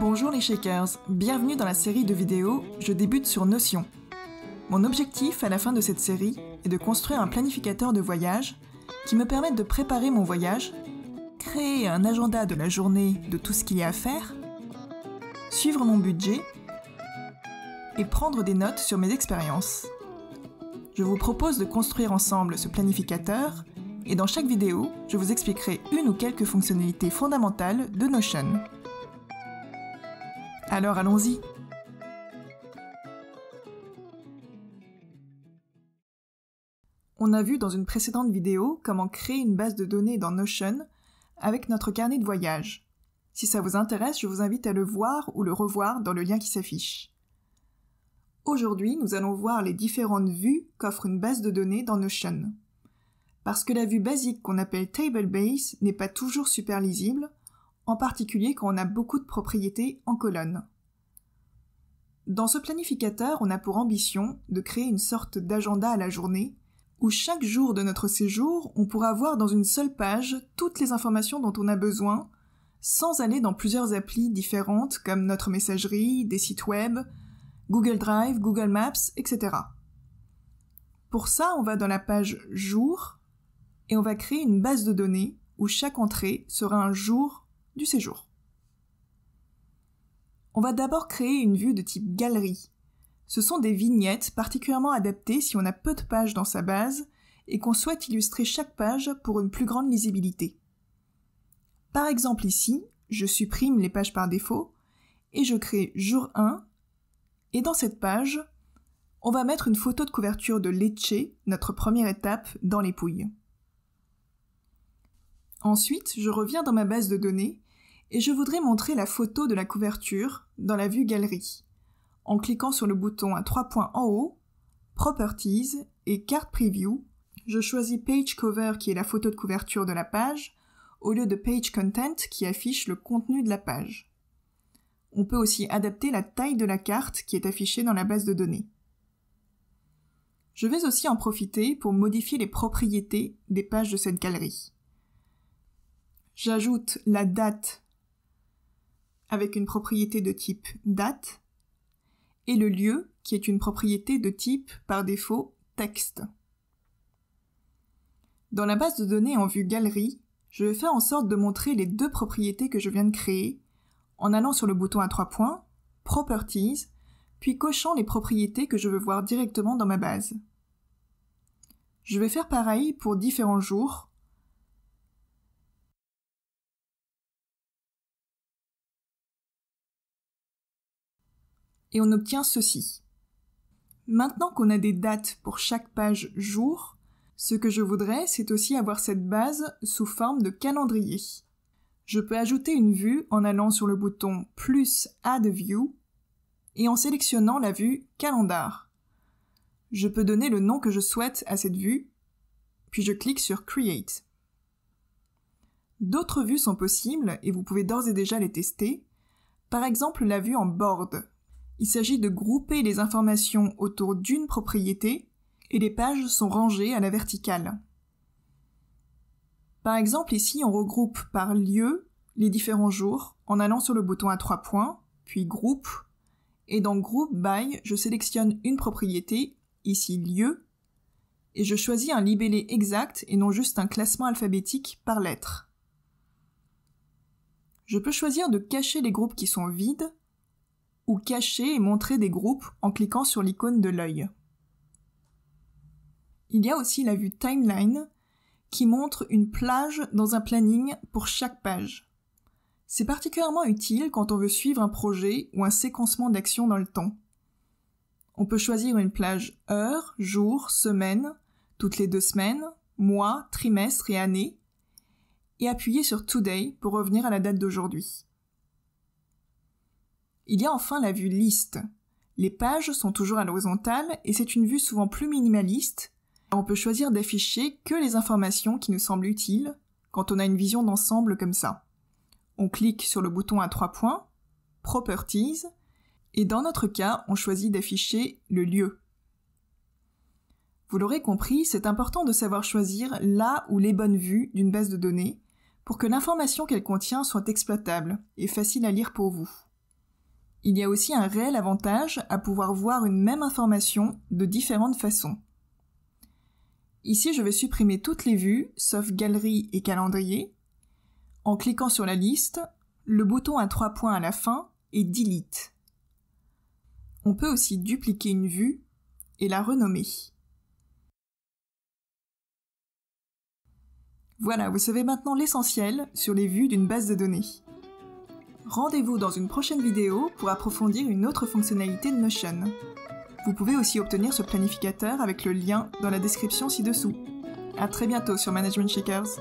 Bonjour les Shakers, bienvenue dans la série de vidéos Je débute sur Notion. Mon objectif à la fin de cette série est de construire un planificateur de voyage qui me permette de préparer mon voyage, créer un agenda de la journée de tout ce qu'il y a à faire, suivre mon budget et prendre des notes sur mes expériences. Je vous propose de construire ensemble ce planificateur et dans chaque vidéo, je vous expliquerai une ou quelques fonctionnalités fondamentales de Notion. Alors allons-y. On a vu dans une précédente vidéo comment créer une base de données dans Notion avec notre carnet de voyage. Si ça vous intéresse, je vous invite à le voir ou le revoir dans le lien qui s'affiche. Aujourd'hui, nous allons voir les différentes vues qu'offre une base de données dans Notion. Parce que la vue basique qu'on appelle Table Base n'est pas toujours super lisible, en particulier quand on a beaucoup de propriétés en colonne. Dans ce planificateur, on a pour ambition de créer une sorte d'agenda à la journée, où chaque jour de notre séjour, on pourra voir dans une seule page toutes les informations dont on a besoin, sans aller dans plusieurs applis différentes comme notre messagerie, des sites web, Google Drive, Google Maps, etc. Pour ça, on va dans la page Jour et on va créer une base de données où chaque entrée sera un jour du séjour. On va d'abord créer une vue de type galerie. Ce sont des vignettes particulièrement adaptées si on a peu de pages dans sa base et qu'on souhaite illustrer chaque page pour une plus grande lisibilité. Par exemple ici, je supprime les pages par défaut et je crée jour 1 et dans cette page, on va mettre une photo de couverture de Lecce, notre première étape dans les Pouilles. Ensuite, je reviens dans ma base de données et je voudrais montrer la photo de la couverture dans la vue galerie. En cliquant sur le bouton à trois points en haut, Properties et Card Preview, je choisis Page Cover qui est la photo de couverture de la page, au lieu de Page Content qui affiche le contenu de la page. On peut aussi adapter la taille de la carte qui est affichée dans la base de données. Je vais aussi en profiter pour modifier les propriétés des pages de cette galerie. J'ajoute la date avec une propriété de type date, et le lieu, qui est une propriété de type, par défaut, texte. Dans la base de données en vue galerie, je vais faire en sorte de montrer les deux propriétés que je viens de créer en allant sur le bouton à trois points, Properties, puis cochant les propriétés que je veux voir directement dans ma base. Je vais faire pareil pour différents jours et on obtient ceci. Maintenant qu'on a des dates pour chaque page jour, ce que je voudrais, c'est aussi avoir cette base sous forme de calendrier. Je peux ajouter une vue en allant sur le bouton plus Add View et en sélectionnant la vue Calendar. Je peux donner le nom que je souhaite à cette vue, puis je clique sur Create. D'autres vues sont possibles et vous pouvez d'ores et déjà les tester, par exemple la vue en board il s'agit de grouper les informations autour d'une propriété et les pages sont rangées à la verticale. Par exemple, ici, on regroupe par lieu les différents jours en allant sur le bouton à trois points, puis groupe. Et dans groupe by, je sélectionne une propriété, ici lieu, et je choisis un libellé exact et non juste un classement alphabétique par lettre. Je peux choisir de cacher les groupes qui sont vides ou cacher et montrer des groupes en cliquant sur l'icône de l'œil. Il y a aussi la vue Timeline qui montre une plage dans un planning pour chaque page. C'est particulièrement utile quand on veut suivre un projet ou un séquencement d'actions dans le temps. On peut choisir une plage heure, jour, semaine, toutes les deux semaines, mois, trimestre et année, et appuyer sur Today pour revenir à la date d'aujourd'hui. Il y a enfin la vue liste. Les pages sont toujours à l'horizontale et c'est une vue souvent plus minimaliste. On peut choisir d'afficher que les informations qui nous semblent utiles quand on a une vision d'ensemble comme ça. On clique sur le bouton à trois points, Properties, et dans notre cas, on choisit d'afficher le lieu. Vous l'aurez compris, c'est important de savoir choisir la ou les bonnes vues d'une base de données pour que l'information qu'elle contient soit exploitable et facile à lire pour vous il y a aussi un réel avantage à pouvoir voir une même information de différentes façons. Ici, je vais supprimer toutes les vues, sauf galerie et calendrier. En cliquant sur la liste, le bouton à trois points à la fin est Delete. On peut aussi dupliquer une vue et la renommer. Voilà, vous savez maintenant l'essentiel sur les vues d'une base de données. Rendez-vous dans une prochaine vidéo pour approfondir une autre fonctionnalité de Notion. Vous pouvez aussi obtenir ce planificateur avec le lien dans la description ci-dessous. À très bientôt sur Management Shakers.